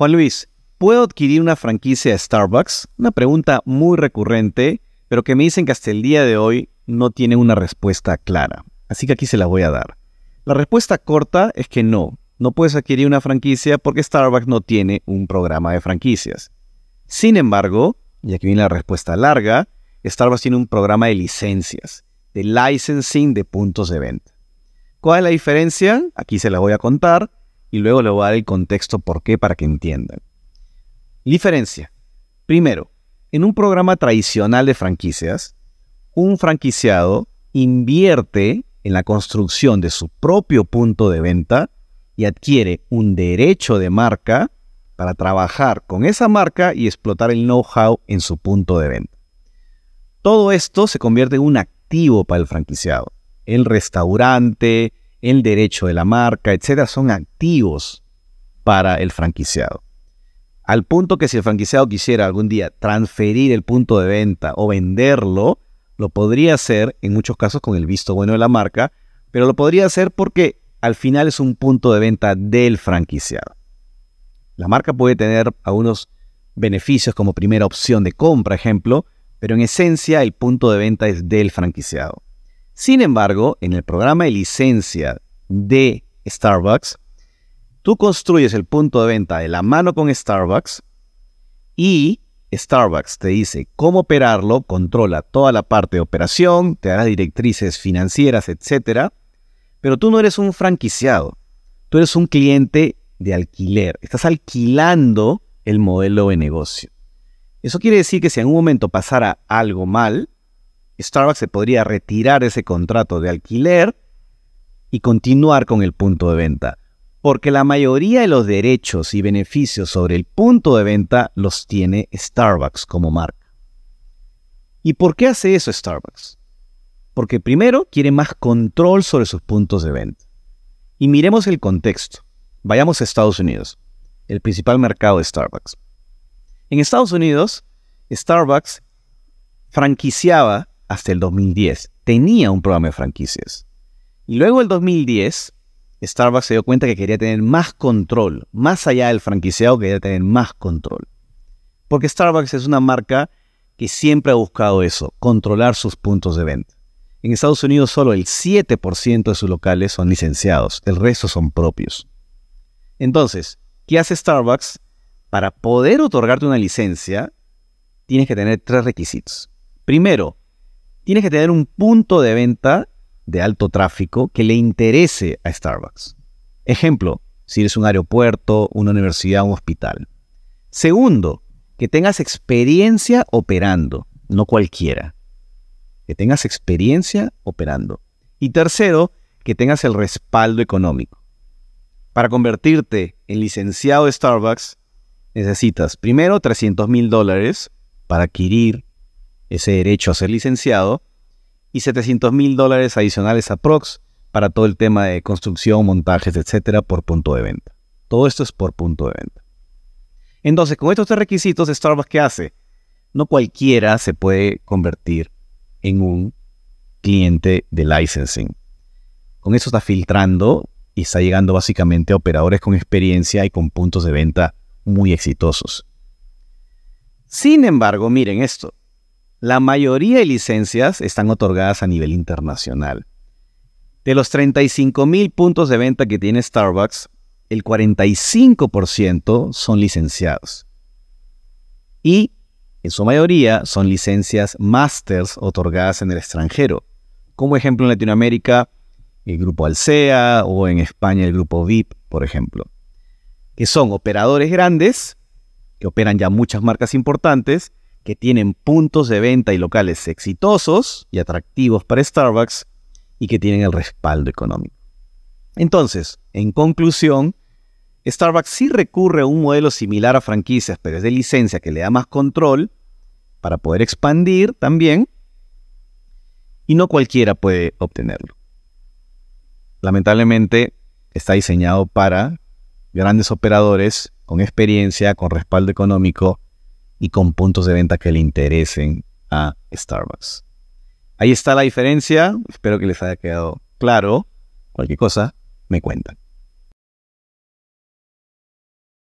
Juan Luis, ¿puedo adquirir una franquicia de Starbucks? Una pregunta muy recurrente, pero que me dicen que hasta el día de hoy no tiene una respuesta clara. Así que aquí se la voy a dar. La respuesta corta es que no, no puedes adquirir una franquicia porque Starbucks no tiene un programa de franquicias. Sin embargo, y aquí viene la respuesta larga, Starbucks tiene un programa de licencias, de licensing de puntos de venta. ¿Cuál es la diferencia? Aquí se la voy a contar y luego le voy a dar el contexto por qué para que entiendan. Diferencia. Primero, en un programa tradicional de franquicias, un franquiciado invierte en la construcción de su propio punto de venta y adquiere un derecho de marca para trabajar con esa marca y explotar el know-how en su punto de venta. Todo esto se convierte en un activo para el franquiciado. El restaurante, el derecho de la marca, etcétera, son activos para el franquiciado. Al punto que si el franquiciado quisiera algún día transferir el punto de venta o venderlo, lo podría hacer en muchos casos con el visto bueno de la marca, pero lo podría hacer porque al final es un punto de venta del franquiciado. La marca puede tener algunos beneficios como primera opción de compra, ejemplo, pero en esencia el punto de venta es del franquiciado. Sin embargo, en el programa de licencia de Starbucks, tú construyes el punto de venta de la mano con Starbucks y Starbucks te dice cómo operarlo, controla toda la parte de operación, te da directrices financieras, etc. Pero tú no eres un franquiciado, tú eres un cliente de alquiler, estás alquilando el modelo de negocio. Eso quiere decir que si en un momento pasara algo mal, Starbucks se podría retirar ese contrato de alquiler y continuar con el punto de venta. Porque la mayoría de los derechos y beneficios sobre el punto de venta los tiene Starbucks como marca. ¿Y por qué hace eso Starbucks? Porque primero quiere más control sobre sus puntos de venta. Y miremos el contexto. Vayamos a Estados Unidos, el principal mercado de Starbucks. En Estados Unidos, Starbucks franquiciaba hasta el 2010. Tenía un programa de franquicias. Y luego el 2010, Starbucks se dio cuenta que quería tener más control, más allá del franquiciado, quería tener más control. Porque Starbucks es una marca que siempre ha buscado eso, controlar sus puntos de venta. En Estados Unidos solo el 7% de sus locales son licenciados, el resto son propios. Entonces, ¿qué hace Starbucks? Para poder otorgarte una licencia, tienes que tener tres requisitos. Primero, tienes que tener un punto de venta de alto tráfico que le interese a Starbucks. Ejemplo, si eres un aeropuerto, una universidad, un hospital. Segundo, que tengas experiencia operando, no cualquiera. Que tengas experiencia operando. Y tercero, que tengas el respaldo económico. Para convertirte en licenciado de Starbucks, necesitas primero 300 mil dólares para adquirir ese derecho a ser licenciado, y 700 mil dólares adicionales a Prox para todo el tema de construcción, montajes, etcétera, por punto de venta. Todo esto es por punto de venta. Entonces, con estos tres requisitos, Starbucks, ¿qué hace? No cualquiera se puede convertir en un cliente de licensing. Con eso está filtrando y está llegando básicamente a operadores con experiencia y con puntos de venta muy exitosos. Sin embargo, miren esto. La mayoría de licencias están otorgadas a nivel internacional. De los 35,000 mil puntos de venta que tiene Starbucks, el 45% son licenciados. Y en su mayoría son licencias masters otorgadas en el extranjero. Como ejemplo en Latinoamérica, el grupo Alsea o en España el grupo VIP, por ejemplo. Que son operadores grandes, que operan ya muchas marcas importantes que tienen puntos de venta y locales exitosos y atractivos para Starbucks y que tienen el respaldo económico. Entonces, en conclusión, Starbucks sí recurre a un modelo similar a franquicias, pero es de licencia que le da más control para poder expandir también y no cualquiera puede obtenerlo. Lamentablemente está diseñado para grandes operadores con experiencia, con respaldo económico y con puntos de venta que le interesen a Starbucks. Ahí está la diferencia. Espero que les haya quedado claro. Cualquier cosa, me cuentan.